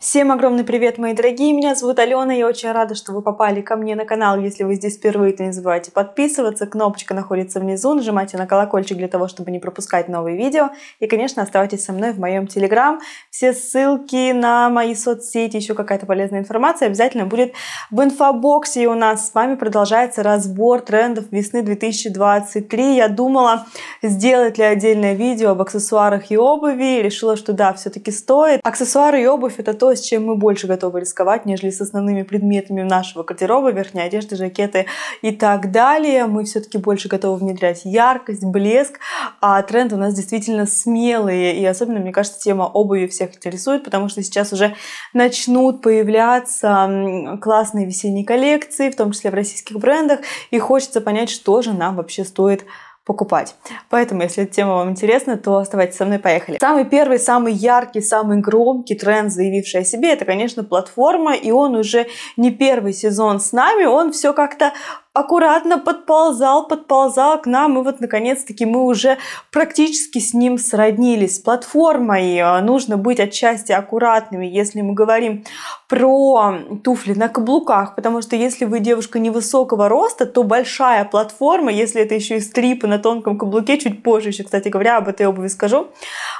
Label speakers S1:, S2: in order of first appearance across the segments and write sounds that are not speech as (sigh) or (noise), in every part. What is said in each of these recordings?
S1: Всем огромный привет, мои дорогие! Меня зовут Алена, я очень рада, что вы попали ко мне на канал. Если вы здесь впервые, то не забывайте подписываться, кнопочка находится внизу, нажимайте на колокольчик для того, чтобы не пропускать новые видео. И, конечно, оставайтесь со мной в моем Телеграм. Все ссылки на мои соцсети, еще какая-то полезная информация обязательно будет в инфобоксе. И у нас с вами продолжается разбор трендов весны 2023. Я думала, сделать ли отдельное видео об аксессуарах и обуви, решила, что да, все-таки стоит. Аксессуары и обувь – это то, то, с чем мы больше готовы рисковать, нежели с основными предметами нашего гардероба, верхней одежды, жакеты и так далее. Мы все-таки больше готовы внедрять яркость, блеск, а тренд у нас действительно смелые. И особенно, мне кажется, тема обуви всех интересует, потому что сейчас уже начнут появляться классные весенние коллекции, в том числе в российских брендах, и хочется понять, что же нам вообще стоит покупать. Поэтому, если эта тема вам интересна, то оставайтесь со мной, поехали. Самый первый, самый яркий, самый громкий тренд, заявивший о себе, это, конечно, платформа, и он уже не первый сезон с нами, он все как-то аккуратно подползал, подползал к нам, и вот наконец-таки мы уже практически с ним сроднились. С платформой э, нужно быть отчасти аккуратными, если мы говорим про туфли на каблуках, потому что если вы девушка невысокого роста, то большая платформа, если это еще и стрипы на тонком каблуке, чуть позже еще, кстати говоря, об этой обуви скажу,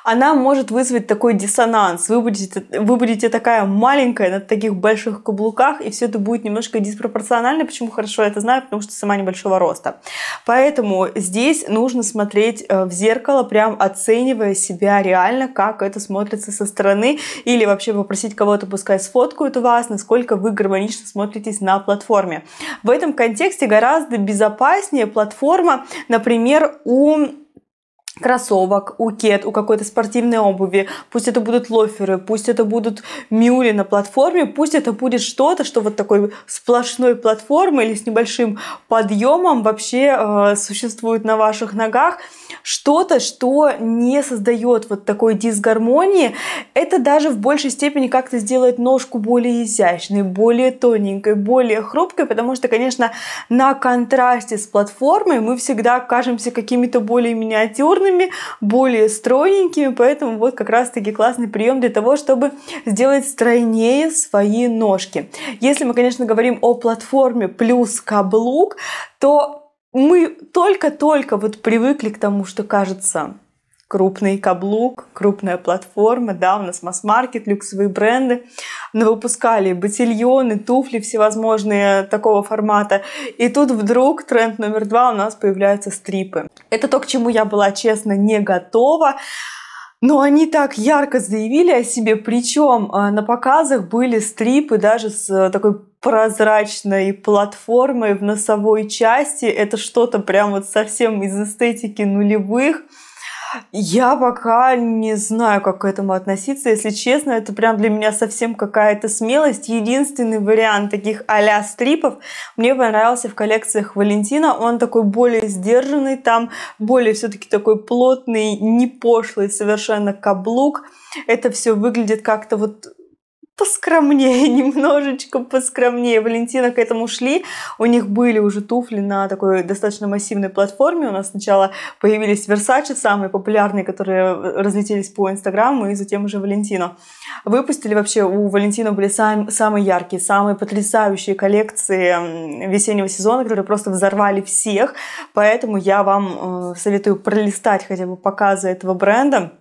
S1: она может вызвать такой диссонанс. Вы будете, вы будете такая маленькая на таких больших каблуках, и все это будет немножко диспропорционально, почему хорошо Я это знаю, потому что сама небольшого роста. Поэтому здесь нужно смотреть э, в зеркало, прям оценивая себя реально, как это смотрится со стороны, или вообще попросить кого-то, пускай сфоткают вас, насколько вы гармонично смотритесь на платформе. В этом контексте гораздо безопаснее платформа, например, у кроссовок, у кет, у какой-то спортивной обуви, пусть это будут лоферы, пусть это будут мюли на платформе, пусть это будет что-то, что вот такой сплошной платформы или с небольшим подъемом вообще э, существует на ваших ногах, что-то, что не создает вот такой дисгармонии, это даже в большей степени как-то сделает ножку более изящной, более тоненькой, более хрупкой, потому что, конечно, на контрасте с платформой мы всегда окажемся какими-то более миниатюрными, полными, более стройненькими, поэтому вот как раз-таки классный прием для того, чтобы сделать стройнее свои ножки. Если мы, конечно, говорим о платформе плюс каблук, то мы только-только вот привыкли к тому, что кажется крупный каблук, крупная платформа, да, у нас масс-маркет, люксовые бренды. мы выпускали ботильоны, туфли всевозможные такого формата. И тут вдруг тренд номер два у нас появляются стрипы. Это то, к чему я была, честно, не готова. Но они так ярко заявили о себе, причем а, на показах были стрипы даже с а, такой прозрачной платформой в носовой части. Это что-то прям вот совсем из эстетики нулевых. Я пока не знаю, как к этому относиться. Если честно, это прям для меня совсем какая-то смелость. Единственный вариант таких а-ля стрипов мне понравился в коллекциях Валентина. Он такой более сдержанный, там более все-таки такой плотный, не пошлый совершенно каблук. Это все выглядит как-то вот поскромнее, (laughs) немножечко поскромнее. Валентина к этому шли. У них были уже туфли на такой достаточно массивной платформе. У нас сначала появились Versace, самые популярные, которые разлетелись по Инстаграму, и затем уже Валентино. Выпустили вообще, у Валентино были сам, самые яркие, самые потрясающие коллекции весеннего сезона, которые просто взорвали всех. Поэтому я вам э, советую пролистать хотя бы показы этого бренда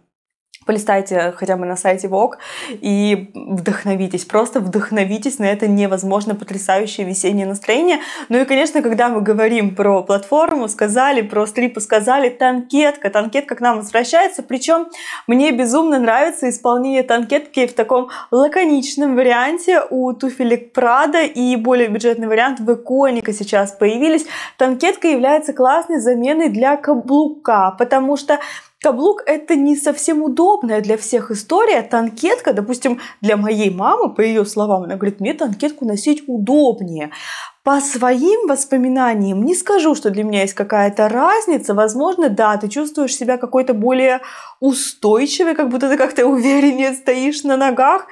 S1: полистайте хотя бы на сайте Vogue и вдохновитесь, просто вдохновитесь на это невозможно потрясающее весеннее настроение. Ну и, конечно, когда мы говорим про платформу, сказали, про стрипы сказали, танкетка, танкетка к нам возвращается, причем мне безумно нравится исполнение танкетки в таком лаконичном варианте у туфелек Прада и более бюджетный вариант в иконика сейчас появились. Танкетка является классной заменой для каблука, потому что Каблук – это не совсем удобная для всех история. Танкетка, допустим, для моей мамы, по ее словам, она говорит, мне танкетку носить удобнее. По своим воспоминаниям не скажу, что для меня есть какая-то разница. Возможно, да, ты чувствуешь себя какой-то более устойчивой, как будто ты как-то увереннее стоишь на ногах.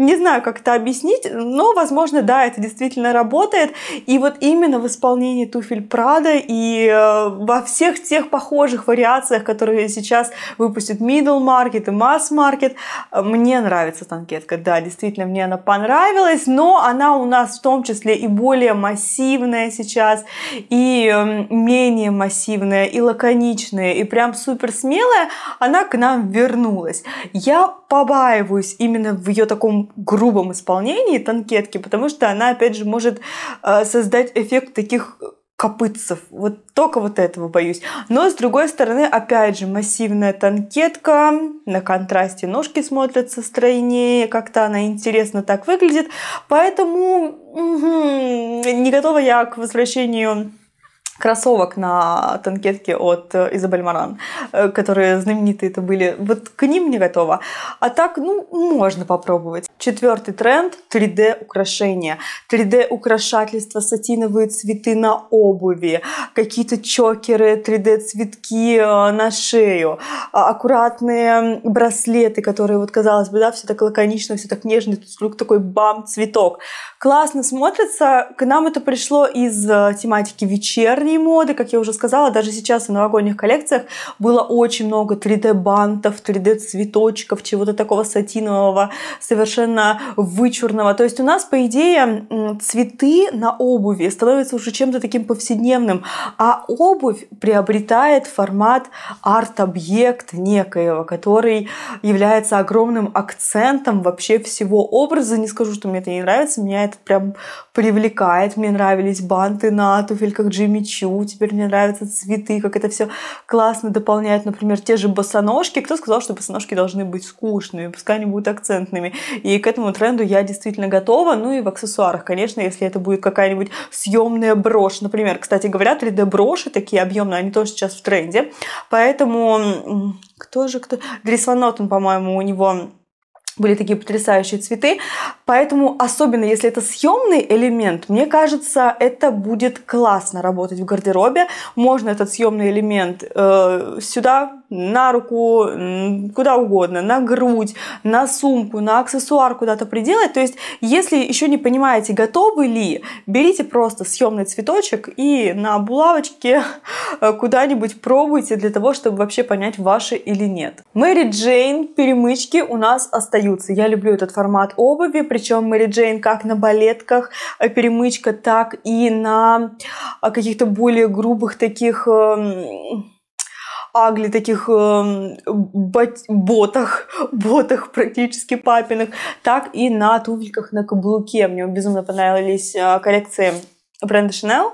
S1: Не знаю, как это объяснить, но, возможно, да, это действительно работает. И вот именно в исполнении туфель Прада и э, во всех тех похожих вариациях, которые сейчас выпустят middle market и mass market, э, мне нравится танкетка. Да, действительно, мне она понравилась, но она у нас в том числе и более массивная сейчас, и эм, менее массивная, и лаконичная, и прям супер смелая. Она к нам вернулась. Я побаиваюсь именно в ее таком таком грубом исполнении танкетки, потому что она, опять же, может э, создать эффект таких копытцев. Вот только вот этого боюсь. Но, с другой стороны, опять же, массивная танкетка. На контрасте ножки смотрятся стройнее. Как-то она интересно так выглядит. Поэтому угу, не готова я к возвращению кроссовок на танкетке от э, Изабель Маран, э, которые знаменитые это были. Вот к ним не готова. А так, ну, можно попробовать. Четвертый тренд – 3D-украшения. 3D-украшательство, сатиновые цветы на обуви, какие-то чокеры, 3D-цветки э, на шею, а, аккуратные браслеты, которые, вот казалось бы, да, все так лаконично, все так нежно, тут вдруг такой бам, цветок. Классно смотрится. К нам это пришло из тематики вечерней, издании моды, как я уже сказала, даже сейчас в новогодних коллекциях было очень много 3D-бантов, 3D-цветочков, чего-то такого сатинового, совершенно вычурного. То есть у нас, по идее, цветы на обуви становятся уже чем-то таким повседневным, а обувь приобретает формат арт объект некоего, который является огромным акцентом вообще всего образа. Не скажу, что мне это не нравится, меня это прям привлекает. Мне нравились банты на туфельках Джимми Чу, теперь мне нравятся цветы, как это все классно дополняет, например, те же босоножки. Кто сказал, что босоножки должны быть скучными, пускай они будут акцентными. И к этому тренду я действительно готова. Ну и в аксессуарах, конечно, если это будет какая-нибудь съемная брошь. Например, кстати говоря, 3D-броши такие объемные, они тоже сейчас в тренде. Поэтому кто же кто? Дрис Ван по-моему, у него были такие потрясающие цветы. Поэтому, особенно если это съемный элемент, мне кажется, это будет классно работать в гардеробе. Можно этот съемный элемент э, сюда, на руку, куда угодно, на грудь, на сумку, на аксессуар куда-то приделать. То есть, если еще не понимаете, готовы ли, берите просто съемный цветочек и на булавочке э, куда-нибудь пробуйте для того, чтобы вообще понять, ваши или нет. Мэри Джейн перемычки у нас остаются остаются. Я люблю этот формат обуви, причем Мэри Джейн как на балетках, э, перемычка, так и на э, каких-то более грубых таких эм, агли таких э, ботах, (laughs) ботах практически папиных, так и на туфельках на каблуке. Мне безумно понравились э, коллекции бренда Chanel.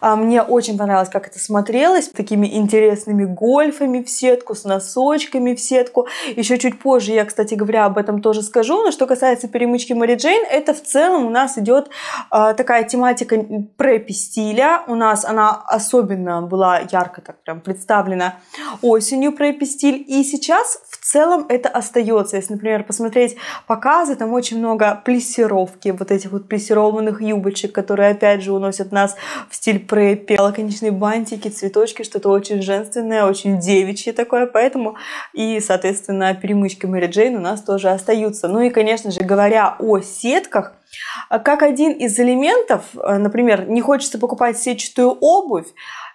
S1: А, мне очень понравилось, как это смотрелось. Такими интересными гольфами в сетку, с носочками в сетку. Еще чуть позже я, кстати говоря, об этом тоже скажу. Но что касается перемычки Мэри Джейн, это в целом у нас идет а, такая тематика препи-стиля. У нас она особенно была ярко так прям представлена осенью препи-стиль. И сейчас в целом это остается. Если, например, посмотреть показы, там очень много плессировки, вот этих вот плессированных юбочек, которые, опять же, у нас носят нас в стиль преппи, лаконичные бантики, цветочки, что-то очень женственное, очень девичье такое, поэтому и, соответственно, перемычки Мэри Джейн у нас тоже остаются. Ну и, конечно же, говоря о сетках, как один из элементов, э, например, не хочется покупать сетчатую обувь,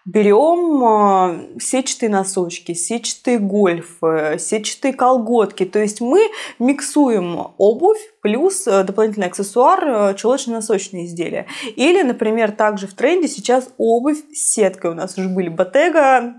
S1: берем а, сетчатые носочки, сетчатые гольфы, э, сетчатые колготки. То есть мы миксуем обувь плюс э, дополнительный аксессуар э, чулочно-носочные изделия. Или, например, также в тренде сейчас обувь с сеткой. У нас уже были Ботега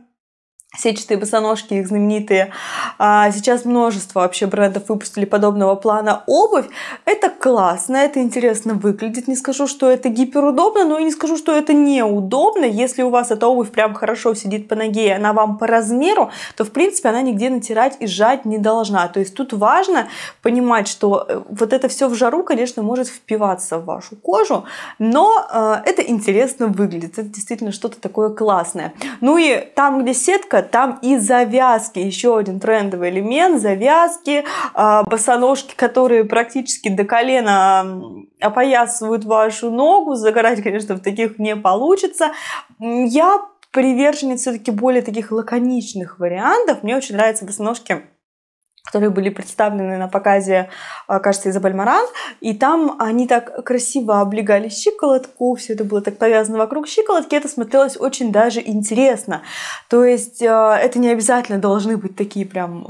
S1: сетчатые босоножки, их знаменитые. А сейчас множество вообще брендов выпустили подобного плана обувь. Это классно, это интересно выглядит. Не скажу, что это гиперудобно, но и не скажу, что это неудобно. Если у вас эта обувь прям хорошо сидит по ноге, и она вам по размеру, то в принципе она нигде натирать и жать не должна. То есть тут важно понимать, что э, вот это все в жару, конечно, может впиваться в вашу кожу, но э, это интересно выглядит. Это действительно что-то такое классное. Ну и там, где сетка, там и завязки, еще один трендовый элемент, завязки, а, босоножки, которые практически до колена опоясывают вашу ногу, загорать, конечно, в таких не получится. Я приверженец все-таки более таких лаконичных вариантов, мне очень нравятся босоножки которые были представлены на показе, э, кажется, Изабель Маран. И там они так красиво облегали щиколотку, все это было так повязано вокруг щиколотки. Это смотрелось очень даже интересно. То есть э, это не обязательно должны быть такие прям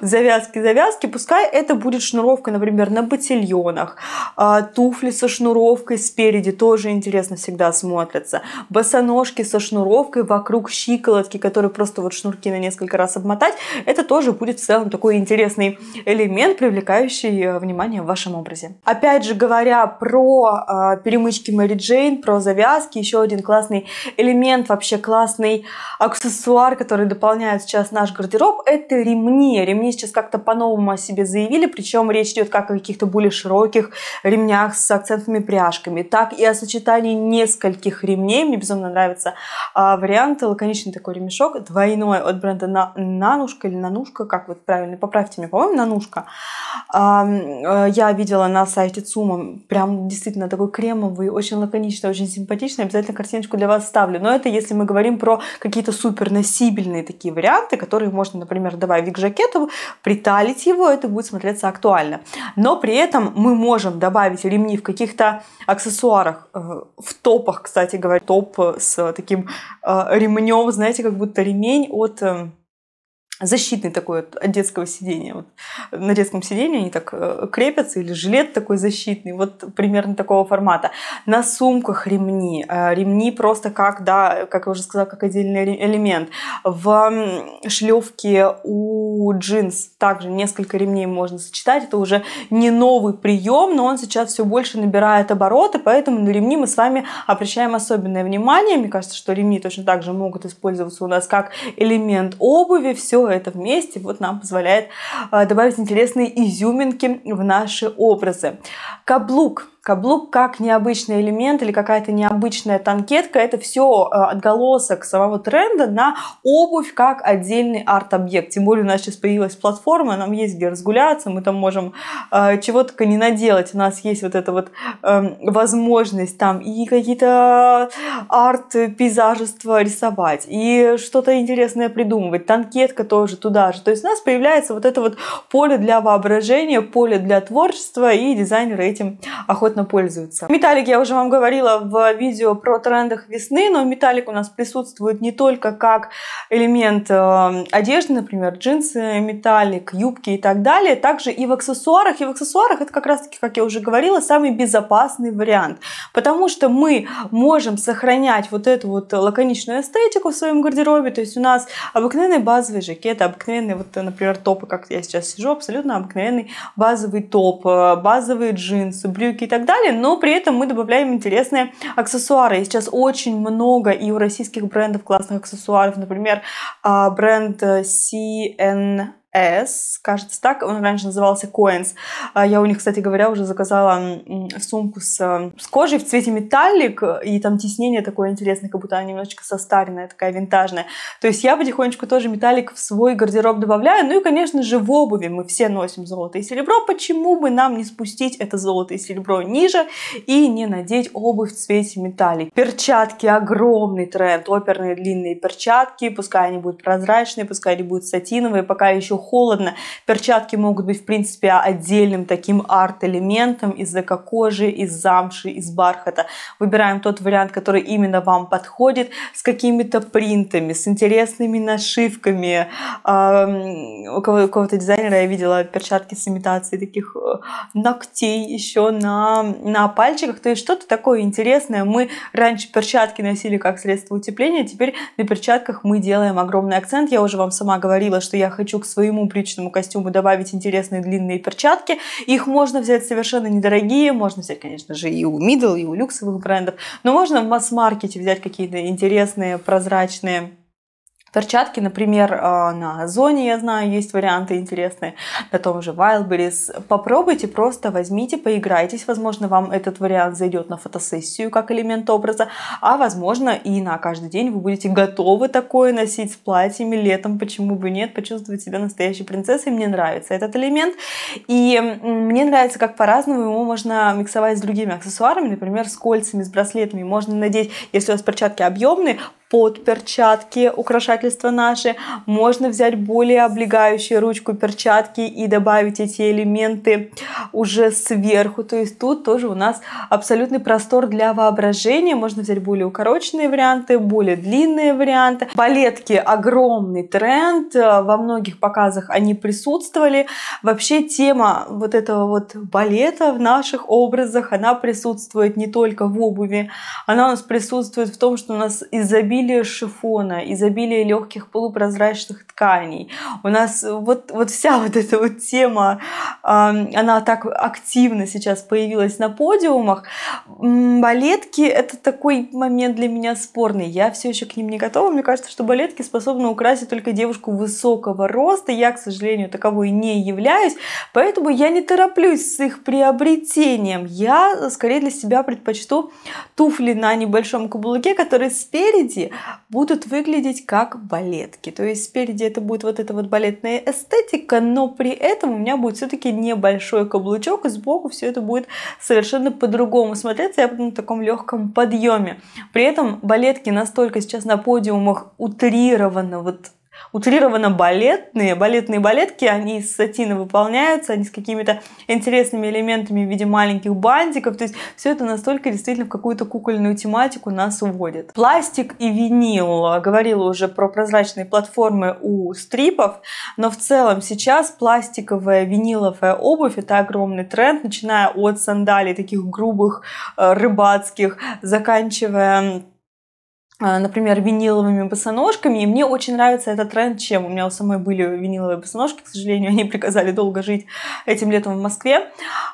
S1: завязки-завязки. Э, (laughs) Пускай это будет шнуровка, например, на ботильонах. А туфли со шнуровкой спереди тоже интересно всегда смотрятся. Босоножки со шнуровкой вокруг щиколотки, которые просто вот шнурки на несколько раз обмотать. Это тоже будет в целом такой интересный элемент, привлекающий э, внимание в вашем образе. Опять же, говоря про э, перемычки Мэри Джейн, про завязки, еще один классный элемент, вообще классный аксессуар, который дополняет сейчас наш гардероб, это ремни. Ремни сейчас как-то по-новому о себе заявили, причем речь идет как о каких-то более широких ремнях с акцентными пряжками, так и о сочетании нескольких ремней. Мне безумно нравится э, вариант, лаконичный такой ремешок, двойной от бренда Нанушка или Нанушка, как вот правильно неправильно, поправьте меня, по-моему, Нанушка. Э, я видела на сайте ЦУМа прям действительно такой кремовый, очень лаконичный, очень симпатичный. Обязательно картиночку для вас ставлю. Но это если мы говорим про какие-то супер носибельные такие варианты, которые можно, например, давай к жакету, приталить его, это будет смотреться актуально. Но при этом мы можем добавить ремни в каких-то аксессуарах, э, в топах, кстати говоря, топ с таким э, ремнем, знаете, как будто ремень от защитный такой от, от детского сидения. Вот на детском сидении они так э, крепятся, или жилет такой защитный, вот примерно такого формата. На сумках ремни, э, ремни просто как, да, как я уже сказала, как отдельный элемент. В шлевке у джинс также несколько ремней можно сочетать, это уже не новый прием, но он сейчас все больше набирает обороты, поэтому на ремни мы с вами обращаем особенное внимание. Мне кажется, что ремни точно так же могут использоваться у нас как элемент обуви, все это вместе, вот нам позволяет а, добавить интересные изюминки в наши образы. Каблук Каблук как необычный элемент или какая-то необычная танкетка – это все э, отголосок самого тренда на обувь как отдельный арт-объект. Тем более у нас сейчас появилась платформа, нам есть где разгуляться, мы там можем э, чего только не наделать. У нас есть вот эта вот э, возможность там и какие-то арт-пейзажества рисовать, и что-то интересное придумывать. Танкетка тоже туда же. То есть у нас появляется вот это вот поле для воображения, поле для творчества, и дизайнеры этим охотно охотно пользуются. Металлик я уже вам говорила в видео про трендах весны, но металлик у нас присутствует не только как элемент э, одежды, например, джинсы, металлик, юбки и так далее, также и в аксессуарах. И в аксессуарах это как раз-таки, как я уже говорила, самый безопасный вариант, потому что мы можем сохранять вот эту вот лаконичную эстетику в своем гардеробе, то есть у нас обыкновенные базовые жакеты, обыкновенные, вот, например, топы, как я сейчас сижу, абсолютно обыкновенный базовый топ, э, базовые джинсы, брюки и так так далее, но при этом мы добавляем интересные аксессуары. И сейчас очень много и у российских брендов классных аксессуаров, например, а, бренд э, CN S, кажется так, он раньше назывался Coins. А я у них, кстати говоря, уже заказала сумку с, э, с кожей в цвете металлик, и там тиснение такое интересное, как будто она немножечко состаренная, такая винтажная. То есть я потихонечку тоже металлик в свой гардероб добавляю. Ну и, конечно же, в обуви мы все носим золото и серебро. Почему бы нам не спустить это золото и серебро ниже и не надеть обувь в цвете металлик? Перчатки огромный тренд, оперные длинные перчатки, пускай они будут прозрачные, пускай они будут сатиновые, пока еще холодно. Перчатки могут быть, в принципе, отдельным таким арт-элементом из эко-кожи, из замши, из бархата. Выбираем тот вариант, который именно вам подходит, с какими-то принтами, с интересными нашивками. А, у кого-то дизайнера я видела перчатки с имитацией таких э, ногтей еще на, на пальчиках. То есть что-то такое интересное. Мы раньше перчатки носили как средство утепления, теперь на перчатках мы делаем огромный акцент. Я уже вам сама говорила, что я хочу к своему своему приличному костюму добавить интересные длинные перчатки. Их можно взять совершенно недорогие, можно взять, конечно же, и у middle, и у люксовых брендов, но можно в масс-маркете взять какие-то интересные прозрачные Перчатки, например, а, на Озоне, я знаю, есть варианты интересные, на том же Wildberries. Попробуйте, просто возьмите, поиграйтесь. Возможно, вам этот вариант зайдет на фотосессию как элемент образа, а возможно и на каждый день вы будете готовы такое носить с платьями летом, почему бы нет, почувствовать себя настоящей принцессой. Мне нравится этот элемент. И мне нравится, как по-разному его можно миксовать с другими аксессуарами, например, с кольцами, с браслетами. Можно надеть, если у вас перчатки объемные, под перчатки, украшательства наши. Можно взять более облегающую ручку перчатки и добавить эти элементы уже сверху. То есть тут тоже у нас абсолютный простор для воображения. Можно взять более укороченные варианты, более длинные варианты. Балетки огромный тренд. Во многих показах они присутствовали. Вообще тема вот этого вот балета в наших образах, она присутствует не только в обуви. Она у нас присутствует в том, что у нас изобилие изобилие шифона, изобилие легких полупрозрачных тканей. У нас э, вот, вот вся (laughs) вот эта вот тема, она так активно сейчас появилась на подиумах. Балетки — это такой момент для меня спорный. Я все еще к ним не готова. Мне кажется, что балетки способны украсить только девушку высокого роста. Я, к сожалению, таковой не являюсь, поэтому я не тороплюсь с их приобретением. Я э, скорее для себя предпочту туфли на небольшом каблуке, которые спереди будут выглядеть как балетки. То есть спереди это будет вот эта вот балетная эстетика, но при этом у меня будет все-таки небольшой каблучок, и сбоку все это будет совершенно по-другому смотреться, я буду на таком легком подъеме. При этом балетки настолько сейчас на подиумах утрированы вот утрированно балетные. Балетные балетки, они из сатина выполняются, они с какими-то интересными элементами в виде маленьких бантиков. То есть все это настолько действительно в какую-то кукольную тематику нас уводит. Пластик и винил. А, говорила уже про прозрачные платформы у стрипов, но в целом сейчас пластиковая виниловая обувь – это огромный тренд, начиная от сандалий таких грубых, э, рыбацких, заканчивая а, например, виниловыми босоножками. И мне очень нравится этот тренд, чем у меня у самой были виниловые босоножки, к сожалению, (laughs) они приказали долго жить этим летом в Москве.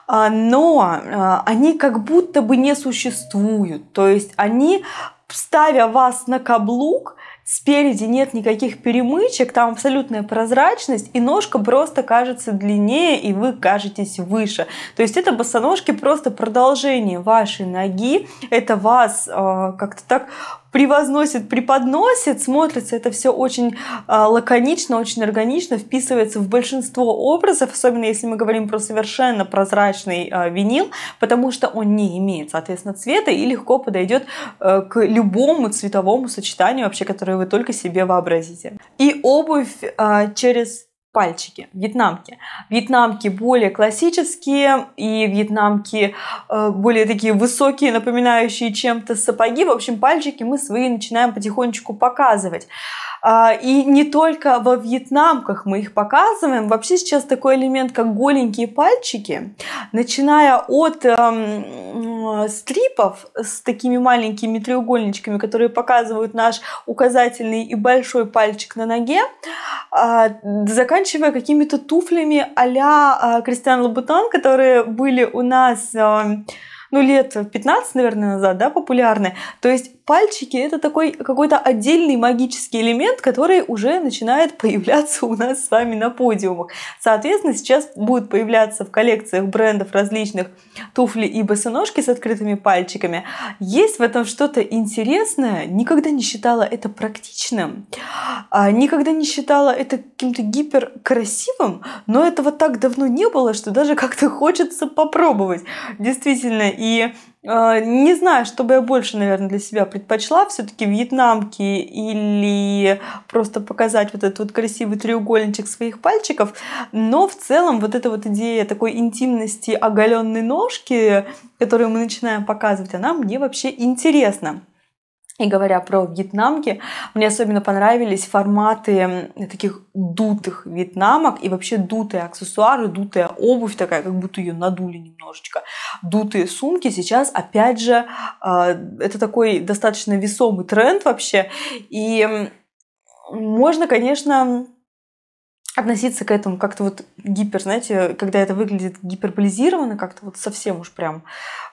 S1: А, но а, они как будто бы не существуют. То есть они, ставя вас на каблук, спереди нет никаких перемычек, там абсолютная прозрачность, и ножка просто кажется длиннее, и вы кажетесь выше. То есть это босоножки просто продолжение вашей ноги, это вас э, как-то так превозносит, преподносит, смотрится это все очень а, лаконично, очень органично, вписывается в большинство образов, особенно если мы говорим про совершенно прозрачный а, винил, потому что он не имеет, соответственно, цвета и легко подойдет э, к любому цветовому сочетанию вообще, которое вы только себе вообразите. И обувь а, через пальчики, вьетнамки. Вьетнамки более классические и вьетнамки э, более такие высокие, напоминающие чем-то сапоги. В общем, пальчики мы свои начинаем потихонечку показывать. А, и не только во вьетнамках мы их показываем. Вообще сейчас такой элемент, как голенькие пальчики, начиная от эм, э, стрипов с такими маленькими треугольничками, которые показывают наш указательный и большой пальчик на ноге, э, а, заканчивая заканчивая какими-то туфлями а-ля а, Кристиан Лабутон, которые были у нас эм, ну, лет 15, наверное, назад, да, популярны. То есть пальчики это такой какой-то отдельный магический элемент, который уже начинает появляться у нас с вами на подиумах. Соответственно, сейчас будут появляться в коллекциях брендов различных туфли и босоножки с открытыми пальчиками. Есть в этом что-то интересное. Никогда не считала это практичным, а, никогда не считала это каким-то гиперкрасивым, но этого так давно не было, что даже как-то хочется попробовать. Действительно, и Э, не знаю, что бы я больше, наверное, для себя предпочла. Все-таки вьетнамки или просто показать вот этот вот красивый треугольничек своих пальчиков. Но в целом вот эта вот идея такой интимности оголенной ножки, которую мы начинаем показывать, она мне вообще интересна. И говоря про вьетнамки, мне особенно понравились форматы таких дутых вьетнамок и вообще дутые аксессуары, дутая обувь такая, как будто ее надули немножечко. Дутые сумки сейчас, опять же, а, это такой достаточно весомый тренд вообще. И можно, конечно, относиться к этому как-то вот гипер, знаете, когда это выглядит гиперболизированно, как-то вот совсем уж прям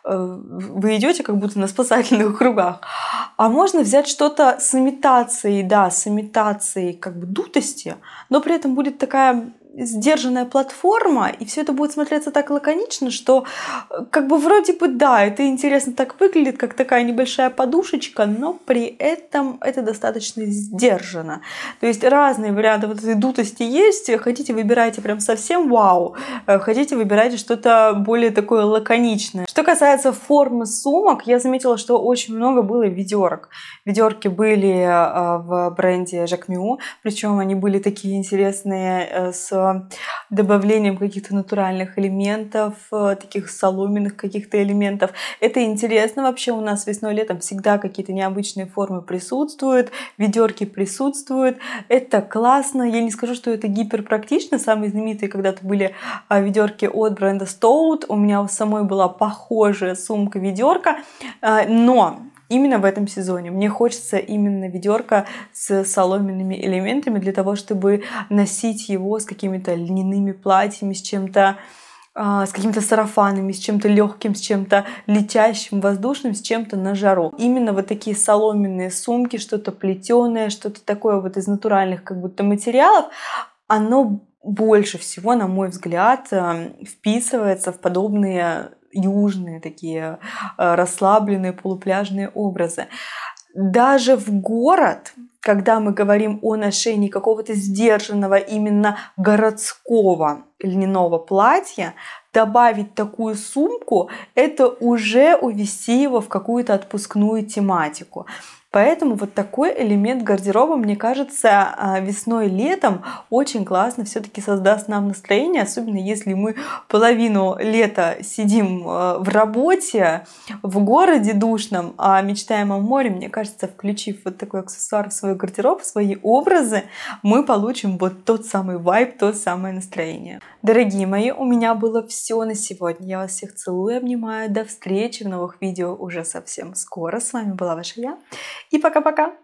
S1: э, вы идете как будто на спасательных (laughs) кругах. А можно взять что-то с имитацией, да, с имитацией как бы дутости, но при этом будет такая сдержанная платформа, и все это будет смотреться так лаконично, что э, как бы вроде бы да, это интересно так выглядит, как такая небольшая подушечка, но при этом это достаточно сдержано. То есть разные варианты вот этой дутости есть, хотите выбирайте прям совсем вау, э, хотите выбирайте что-то более такое лаконичное. Что касается формы сумок, я заметила, что очень много было ведерок. Ведерки были э, в бренде Jacquemus, причем они были такие интересные с добавлением каких-то натуральных элементов, э, таких соломенных каких-то элементов. Это интересно. Вообще у нас весной-летом всегда какие-то необычные формы присутствуют, ведерки присутствуют. Это классно. Я не скажу, что это гиперпрактично. Самые знаменитые когда-то были а, ведерки от бренда Stout. У меня у самой была похожая сумка-ведерка. Э, но именно в этом сезоне. Мне хочется именно ведерко с соломенными элементами для того, чтобы носить его с какими-то льняными платьями, с чем-то а, с какими-то сарафанами, с чем-то легким, с чем-то летящим, воздушным, с чем-то на жару. Именно вот такие соломенные сумки, что-то плетеное, что-то такое вот из натуральных как будто материалов, оно больше всего, на мой взгляд, эм, вписывается в подобные южные такие э, расслабленные полупляжные образы. Даже в город, когда мы говорим о ношении какого-то сдержанного именно городского льняного платья, добавить такую сумку, это уже увести его в какую-то отпускную тематику. Поэтому вот такой элемент гардероба, мне кажется, а, весной и летом очень классно все-таки создаст нам настроение, особенно если мы половину лета сидим а, в работе, в городе душном, а мечтаем о море. Мне кажется, включив вот такой аксессуар в свой гардероб, в свои образы, мы получим вот тот самый вайб, то самое настроение. Дорогие мои, у меня было все на сегодня. Я вас всех целую обнимаю. До встречи в новых видео уже совсем скоро. С вами была ваша я. И пока-пока!